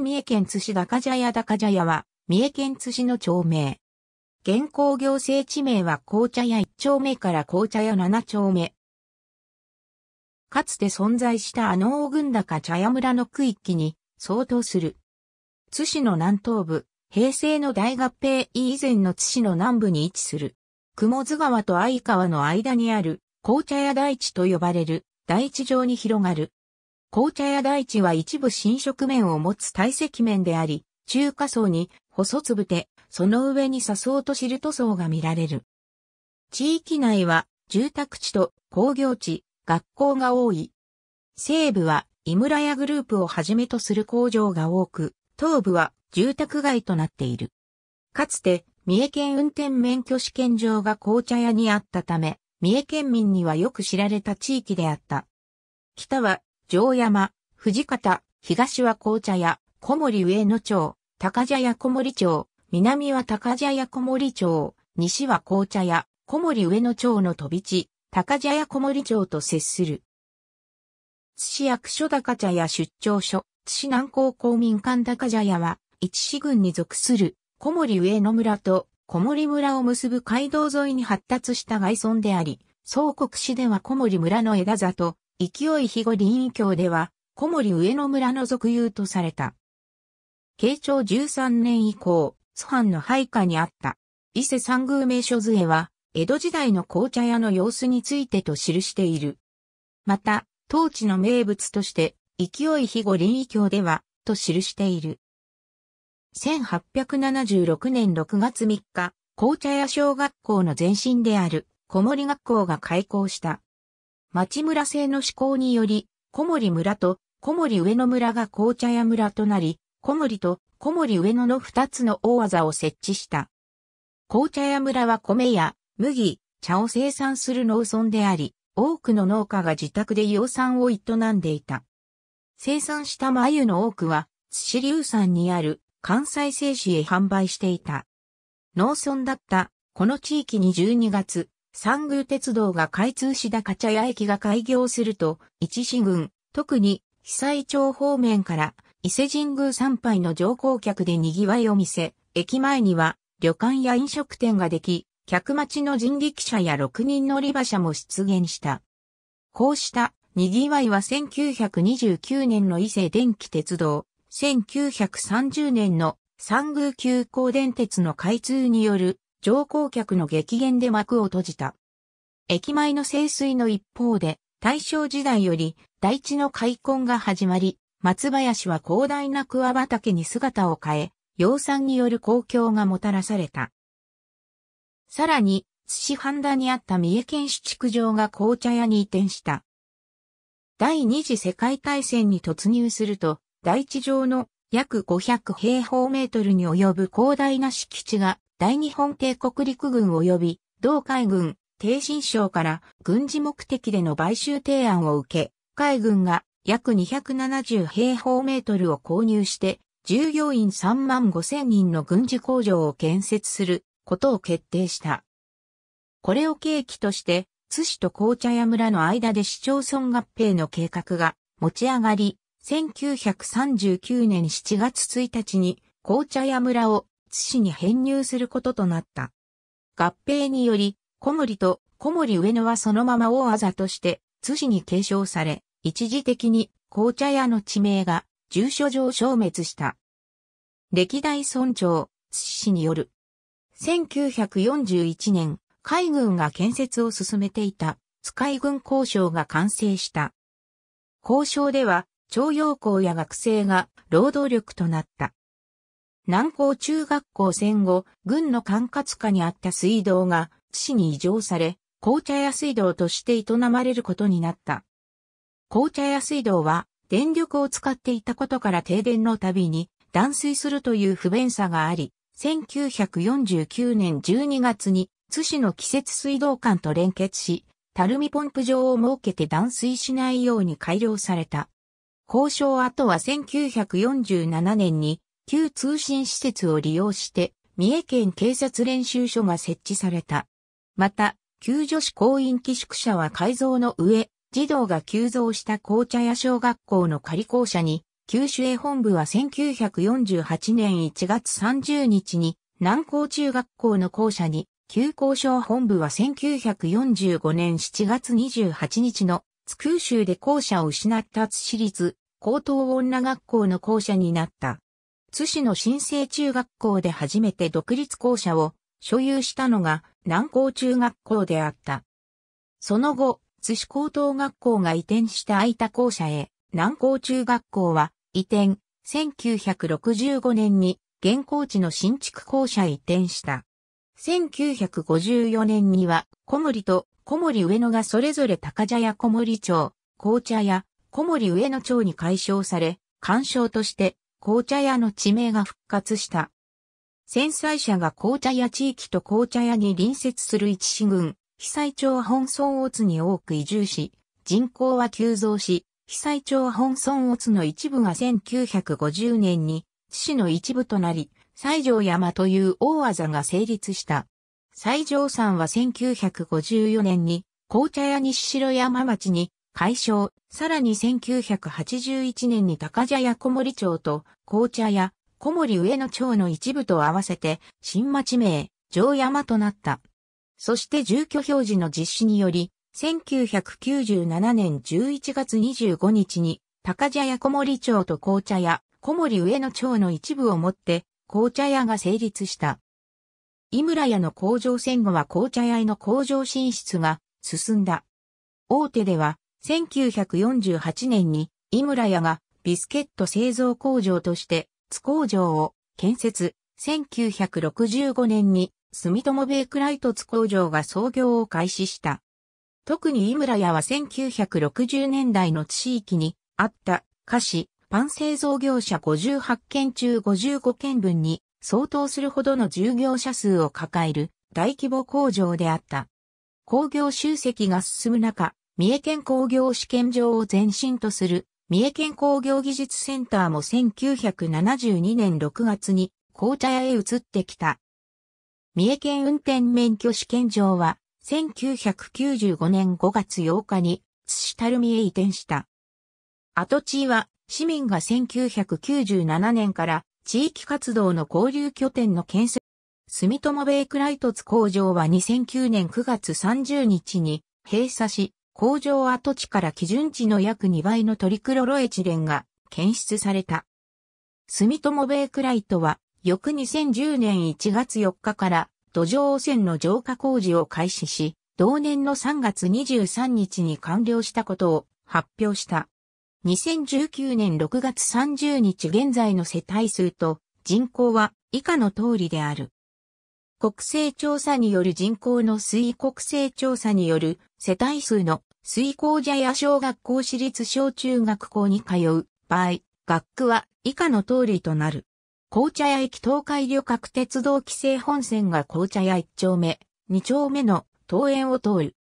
三重県津市高茶屋高茶屋は、三重県津市の町名。現行行政地名は紅茶屋1丁目から紅茶屋7丁目。かつて存在したあの大群高茶屋村の区域に相当する。津市の南東部、平成の大合併以前の津市の南部に位置する。雲津川と相川の間にある紅茶屋大地と呼ばれる大地上に広がる紅茶や大地は一部新色面を持つ体積面であり、中華層に細粒で、その上に砂層とシルト層が見られる。地域内は住宅地と工業地、学校が多い。西部は井村屋グループをはじめとする工場が多く、東部は住宅街となっている。かつて三重県運転免許試験場が紅茶屋にあったため、三重県民にはよく知られた地域であった。北は城山、藤方、東は紅茶屋、小森上野町、高茶屋小森町、南は高茶屋小森町、西は紅茶屋、小森上野町の飛び地、高茶屋小森町と接する。津市役所高茶屋出張所、津市南高公民館高茶屋は、一市郡に属する小森上野村と小森村を結ぶ街道沿いに発達した外村であり、総国市では小森村の枝里、勢い肥後林異教では、小森上野村の属有とされた。慶長13年以降、祖藩の配下にあった、伊勢三宮名所図絵は、江戸時代の紅茶屋の様子についてと記している。また、当地の名物として、勢い肥後林異教では、と記している。1876年6月3日、紅茶屋小学校の前身である小森学校が開校した。町村制の施行により、小森村と小森上野村が紅茶屋村となり、小森と小森上野の二つの大技を設置した。紅茶屋村は米や麦、茶を生産する農村であり、多くの農家が自宅で養蚕を営んでいた。生産した繭の多くは、津市流産にある関西製紙へ販売していた。農村だったこの地域に12月、三宮鉄道が開通しカチャヤ駅が開業すると、一市郡、特に、被災町方面から、伊勢神宮参拝の乗降客で賑わいを見せ、駅前には、旅館や飲食店ができ、客待ちの人力車や6人乗り馬車も出現した。こうした賑わいは1929年の伊勢電気鉄道、1930年の三宮急行電鉄の開通による乗降客の激減で幕を閉じた。駅前の清水の一方で、大正時代より大地の開墾が始まり、松林は広大な桑畑に姿を変え、養蚕による公共がもたらされた。さらに、市半田にあった三重県市築場が紅茶屋に移転した。第二次世界大戦に突入すると、大地上の約500平方メートルに及ぶ広大な敷地が大日本帝国陸軍及び同海軍、低新省から軍事目的での買収提案を受け、海軍が約270平方メートルを購入して、従業員3万5千人の軍事工場を建設することを決定した。これを契機として、津市と紅茶屋村の間で市町村合併の計画が持ち上がり、1939年7月1日に紅茶屋村を津市に編入することとなった。合併により、小森と小森上野はそのまま大あざとして、津市に継承され、一時的に紅茶屋の地名が住所上消滅した。歴代村長、津市による。1941年、海軍が建設を進めていた、津海軍交渉が完成した。交渉では、徴用工や学生が労働力となった。南高中学校戦後、軍の管轄下にあった水道が、津市に移譲され、紅茶屋水道として営まれることになった。紅茶屋水道は、電力を使っていたことから停電のたびに、断水するという不便さがあり、1949年12月に、津市の季節水道管と連結し、たるみポンプ場を設けて断水しないように改良された。交渉後は1947年に旧通信施設を利用して、三重県警察練習所が設置された。また、旧女子校員寄宿舎は改造の上、児童が急増した紅茶や小学校の仮校舎に、九州へ。本部は1948年1月30日に、南高中学校の校舎に、旧校舎本部は1945年7月28日の、津空州で校舎を失った津市立、高等女学校の校舎になった。津市の新生中学校で初めて独立校舎を所有したのが南高中学校であった。その後、津市高等学校が移転した空いた校舎へ、南高中学校は移転、1965年に現校地の新築校舎移転した。1954年には小森と小森上野がそれぞれ高茶屋小森町、紅茶屋、小森上野町に改称され、干渉として紅茶屋の地名が復活した。戦災者が紅茶屋地域と紅茶屋に隣接する一市郡、被災町本村大津に多く移住し、人口は急増し、被災町本村大津の一部が1950年に、津市の一部となり、西条山という大技が成立した。西条山は1954年に、紅茶屋西城山町に解消、さらに1981年に高茶屋小森町と紅茶屋小森上野町の一部と合わせて新町名、城山となった。そして住居表示の実施により、1997年11月25日に高茶屋小森町と紅茶屋小森上野町の一部をもって紅茶屋が成立した。井村屋の工場戦後は紅茶屋への工場進出が進んだ。大手では1948年に井村屋がビスケット製造工場として津工場を建設。1965年に住友ベイクライト津工場が創業を開始した。特に井村屋は1960年代の地域にあった菓子、パン製造業者58件中55件分に相当するほどの従業者数を抱える大規模工場であった。工業集積が進む中、三重県工業試験場を前身とする三重県工業技術センターも1972年6月に紅茶屋へ移ってきた。三重県運転免許試験場は1995年5月8日に津市たるみへ移転した。跡地は市民が1997年から地域活動の交流拠点の建設。住友ベイクライトツ工場は2009年9月30日に閉鎖し、工場跡地から基準値の約2倍のトリクロロエチレンが検出された。住友ベイクライトは、翌2010年1月4日から土壌汚染の浄化工事を開始し、同年の3月23日に完了したことを発表した。2019年6月30日現在の世帯数と人口は以下の通りである。国勢調査による人口の推移国勢調査による世帯数の水耕茶屋小学校私立小中学校に通う場合、学区は以下の通りとなる。紅茶屋駅東海旅客鉄道規制本線が紅茶屋1丁目、2丁目の東園を通る。